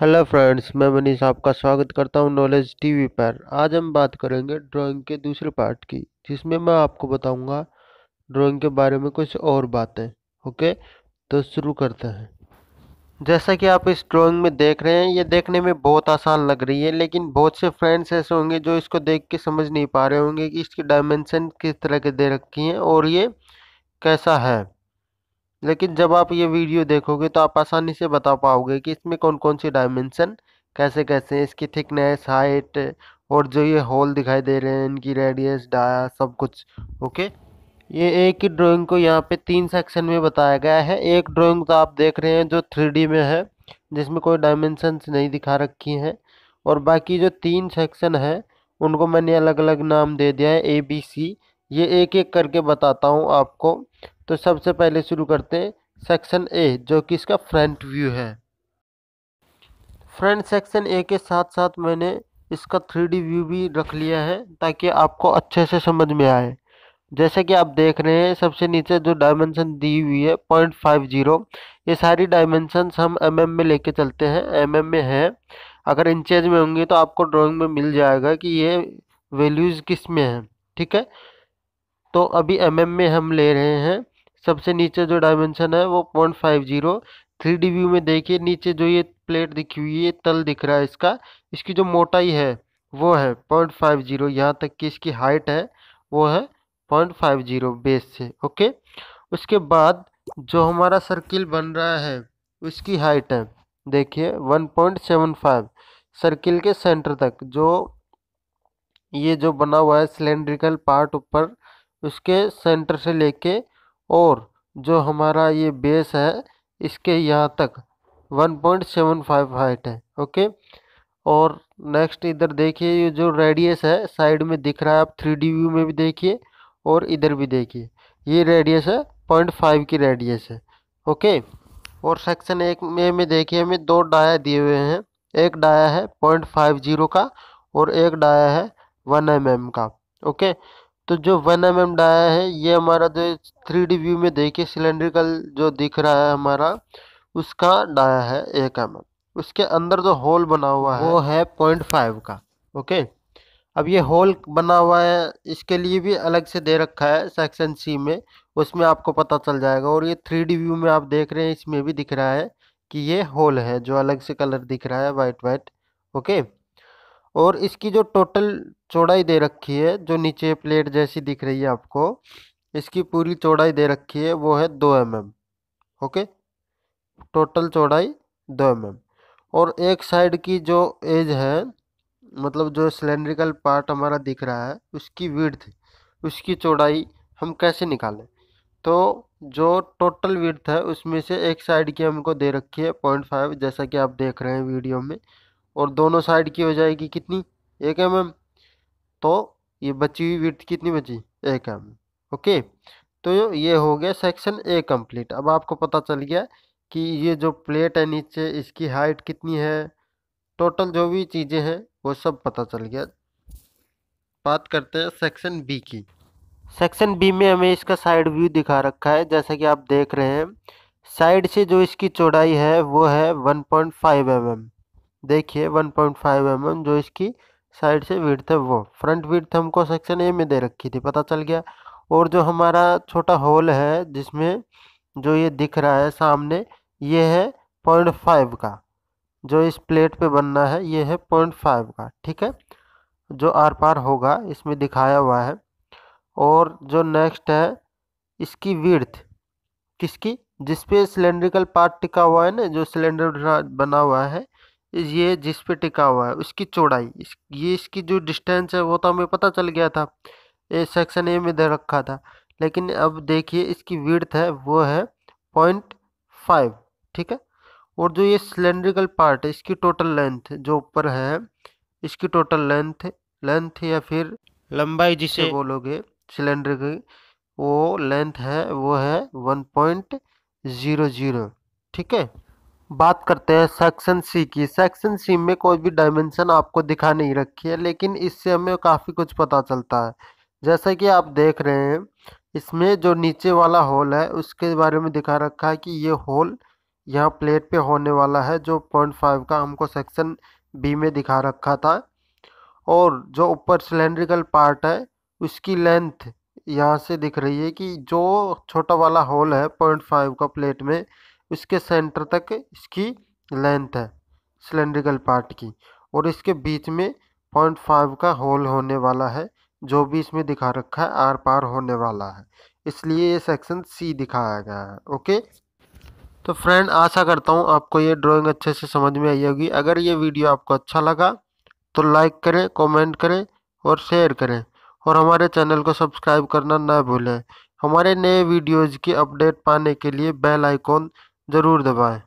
Hello friends मैं मनीष आपका स्वागत करता हूं नॉलेज टीवी पर आज हम बात करेंगे ड्राइंग के दूसरे पार्ट की जिसमें मैं आपको बताऊंगा ड्राइंग के बारे में कुछ और बातें ओके तो शुरू करते हैं जैसा कि आप इस ड्राइंग में देख रहे हैं ये देखने में बहुत आसान लग रही है लेकिन बहुत से फ्रेंड्स ऐसे होंगे जो इसको देख के समझ नहीं पा रहे होंगे कि इसकी डायमेंशन किस तरह के दे रखी हैं और ये कैसा है लेकिन जब आप ये वीडियो देखोगे तो आप आसानी से बता पाओगे कि इसमें कौन कौन सी डायमेंशन कैसे कैसे हैं इसकी थिकनेस हाइट और जो ये होल दिखाई दे रहे हैं इनकी रेडियस डाया सब कुछ ओके ये एक ही ड्राइंग को यहाँ पे तीन सेक्शन में बताया गया है एक ड्राइंग तो आप देख रहे हैं जो थ्री में है जिसमें कोई डायमेंशंस नहीं दिखा रखी हैं और बाकी जो तीन सेक्शन है उनको मैंने अलग अलग नाम दे दिया है ए बी सी ये एक एक करके बताता हूँ आपको तो सबसे पहले शुरू करते हैं सेक्शन ए जो कि इसका फ्रंट व्यू है फ्रंट सेक्शन ए के साथ साथ मैंने इसका थ्री व्यू भी रख लिया है ताकि आपको अच्छे से समझ में आए जैसे कि आप देख रहे हैं सबसे नीचे जो डायमेंशन दी हुई है पॉइंट फाइव जीरो ये सारी डायमेंशंस हम एम mm में लेके चलते हैं एम mm में है अगर इंचेज में होंगे तो आपको ड्राइंग में मिल जाएगा कि ये वैल्यूज़ किस में है ठीक है तो अभी एम mm में हम ले रहे हैं सबसे नीचे जो डायमेंशन है वो point five zero three D view में देखिए नीचे जो ये प्लेट दिखी हुई है तल दिख रहा है इसका इसकी जो मोटाई है वो है पॉइंट फाइव जीरो यहाँ तक कि इसकी हाइट है वो है पॉइंट फाइव जीरो बेस से ओके उसके बाद जो हमारा सर्किल बन रहा है उसकी हाइट है देखिए one point seven five circle के सेंटर तक जो ये जो बना हुआ है सिलेंड्रिकल पार्ट ऊपर उसके सेंटर से लेके और जो हमारा ये बेस है इसके यहाँ तक 1.75 हाइट है ओके और नेक्स्ट इधर देखिए ये जो रेडियस है साइड में दिख रहा है आप थ्री व्यू में भी देखिए और इधर भी देखिए ये रेडियस है पॉइंट फाइव की रेडियस है ओके और सेक्शन एक में में देखिए हमें दो डाया दिए हुए हैं एक डाया है पॉइंट फाइव जीरो का और एक डाया है वन एम mm का ओके तो जो वन एम एम डाया है ये हमारा जो थ्री डी व्यू में देखिए सिलेंड्रिकल जो दिख रहा है हमारा उसका डाया है एक एम एम उसके अंदर जो होल बना हुआ है वो है पॉइंट फाइव का ओके अब ये होल बना हुआ है इसके लिए भी अलग से दे रखा है सेक्शन सी में उसमें आपको पता चल जाएगा और ये थ्री डी व्यू में आप देख रहे हैं इसमें भी दिख रहा है कि ये होल है जो अलग से कलर दिख रहा है वाइट वाइट ओके और इसकी जो टोटल चौड़ाई दे रखी है जो नीचे प्लेट जैसी दिख रही है आपको इसकी पूरी चौड़ाई दे रखी है वो है दो एम एम ओके टोटल चौड़ाई दो एम mm. एम और एक साइड की जो एज है मतलब जो सिलेंड्रिकल पार्ट हमारा दिख रहा है उसकी विड्थ उसकी चौड़ाई हम कैसे निकालें तो जो टोटल विड्थ है उसमें से एक साइड की हमको दे रखी है पॉइंट फाइव जैसा कि आप देख रहे हैं वीडियो में और दोनों साइड की हो जाएगी कितनी एक एम एम तो ये बची हुई विर्थ कितनी बची एक एम ओके तो ये हो गया सेक्शन ए कंप्लीट अब आपको पता चल गया कि ये जो प्लेट है नीचे इसकी हाइट कितनी है टोटल जो भी चीज़ें हैं वो सब पता चल गया बात करते हैं सेक्शन बी की सेक्शन बी में हमें इसका साइड व्यू दिखा रखा है जैसा कि आप देख रहे हैं साइड से जो इसकी चौड़ाई है वो है 1.5 पॉइंट mm देखिए 1.5 पॉइंट mm जो इसकी साइड से विड्थ है वो फ्रंट विड्थ हमको सेक्शन ए में दे रखी थी पता चल गया और जो हमारा छोटा होल है जिसमें जो ये दिख रहा है सामने ये है पॉइंट फाइव का जो इस प्लेट पे बनना है ये है पॉइंट फाइव का ठीक है जो आर पार होगा इसमें दिखाया हुआ है और जो नेक्स्ट है इसकी विड्थ किसकी जिसपे सिलेंड्रिकल पार्ट टिका हुआ है ना जो सिलेंडर बना हुआ है ये जिस पे टिका हुआ है उसकी चौड़ाई इस ये इसकी जो डिस्टेंस है वो तो हमें पता चल गया था ए सेक्शन ए में दे रखा था लेकिन अब देखिए इसकी विड्थ है वो है पॉइंट फाइव ठीक है और जो ये सिलेंड्रिकल पार्ट है इसकी टोटल लेंथ जो ऊपर है इसकी टोटल लेंथ लेंथ या फिर लंबाई जिसे बोलोगे सिलेंडर की वो लेंथ है वो है वन पॉइंट ज़ीरो ज़ीरो ठीक है बात करते हैं सेक्शन सी की सेक्शन सी में कोई भी डायमेंशन आपको दिखा नहीं रखी है लेकिन इससे हमें काफ़ी कुछ पता चलता है जैसा कि आप देख रहे हैं इसमें जो नीचे वाला होल है उसके बारे में दिखा रखा है कि ये होल यहाँ प्लेट पे होने वाला है जो पॉइंट फाइव का हमको सेक्शन बी में दिखा रखा था और जो ऊपर सिलेंड्रिकल पार्ट है उसकी लेंथ यहाँ से दिख रही है कि जो छोटा वाला होल है पॉइंट फाइव का प्लेट में इसके सेंटर तक इसकी लेंथ है सिलेंड्रिकल पार्ट की और इसके बीच में पॉइंट फाइव का होल होने वाला है जो भी इसमें दिखा रखा है आर पार होने वाला है इसलिए ये सेक्शन सी दिखाया गया है ओके तो फ्रेंड आशा करता हूँ आपको ये ड्राइंग अच्छे से समझ में आई होगी अगर ये वीडियो आपको अच्छा लगा तो लाइक करें कमेंट करें और शेयर करें और हमारे चैनल को सब्सक्राइब करना ना भूलें हमारे नए वीडियोज़ की अपडेट पाने के लिए बेल आइकॉन ज़रूर दबाएँ